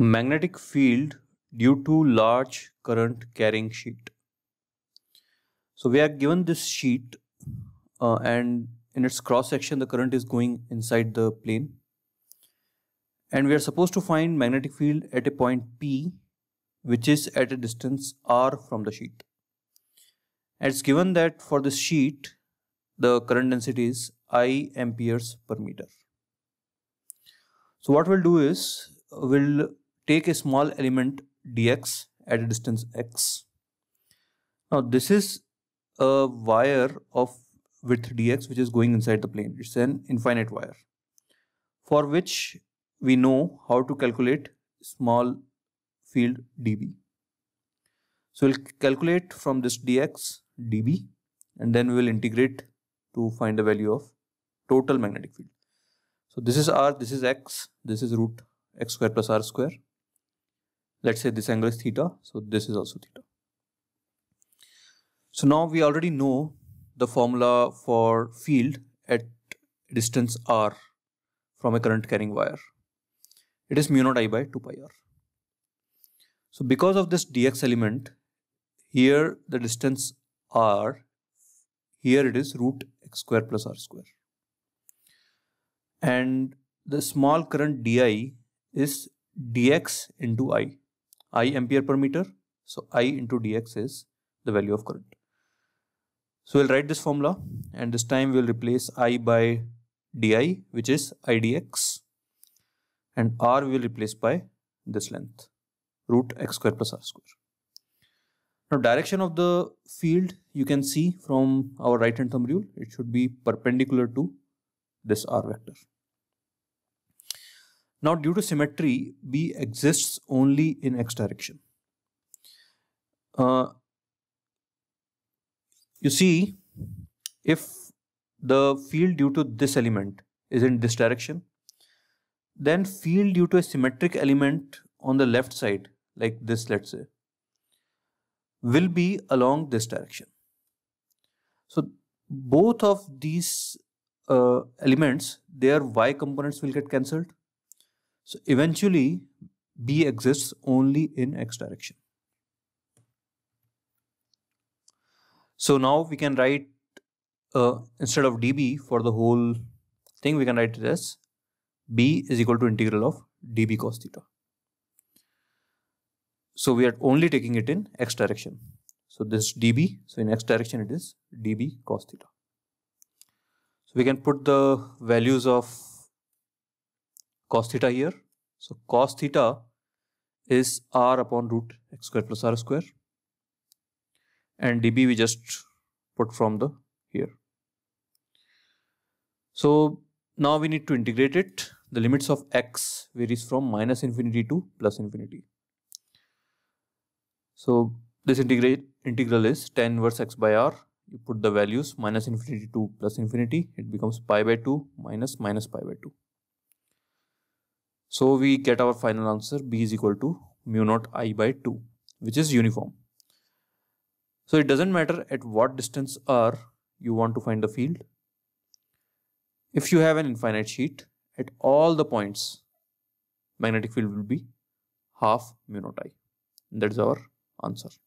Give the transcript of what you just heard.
Magnetic field due to large current carrying sheet. So we are given this sheet uh, and in its cross section the current is going inside the plane and we are supposed to find magnetic field at a point P which is at a distance R from the sheet. And it's given that for this sheet the current density is I amperes per meter. So what we'll do is we'll take a small element dx at a distance x. Now this is a wire of width dx which is going inside the plane. It's an infinite wire for which we know how to calculate small field dB. So we'll calculate from this dx dB and then we will integrate to find the value of total magnetic field. So this is r, this is x, this is root x square plus r square let's say this angle is theta so this is also theta so now we already know the formula for field at distance r from a current carrying wire it is mu naught i by 2 pi r so because of this dx element here the distance r here it is root x square plus r square and the small current di is dx into i I ampere per meter. So I into dx is the value of current. So we'll write this formula and this time we'll replace I by di which is I dx and r will replace by this length root x square plus r square. Now direction of the field you can see from our right hand thumb rule it should be perpendicular to this r vector. Now due to symmetry, B exists only in x direction. Uh, you see, if the field due to this element is in this direction, then field due to a symmetric element on the left side, like this let's say, will be along this direction. So both of these uh, elements, their y components will get cancelled so eventually, B exists only in x direction. So now we can write, uh, instead of dB for the whole thing, we can write it as B is equal to integral of dB cos theta. So we are only taking it in x direction. So this dB, so in x direction it is dB cos theta. So we can put the values of cos theta here. So cos theta is r upon root x square plus r square and db we just put from the here. So now we need to integrate it. The limits of x varies from minus infinity to plus infinity. So this integrate integral is 10 inverse x by r. You put the values minus infinity to plus infinity. It becomes pi by 2 minus minus pi by 2. So we get our final answer B is equal to mu naught I by 2 which is uniform. So it doesn't matter at what distance r you want to find the field. If you have an infinite sheet at all the points magnetic field will be half mu naught I. That is our answer.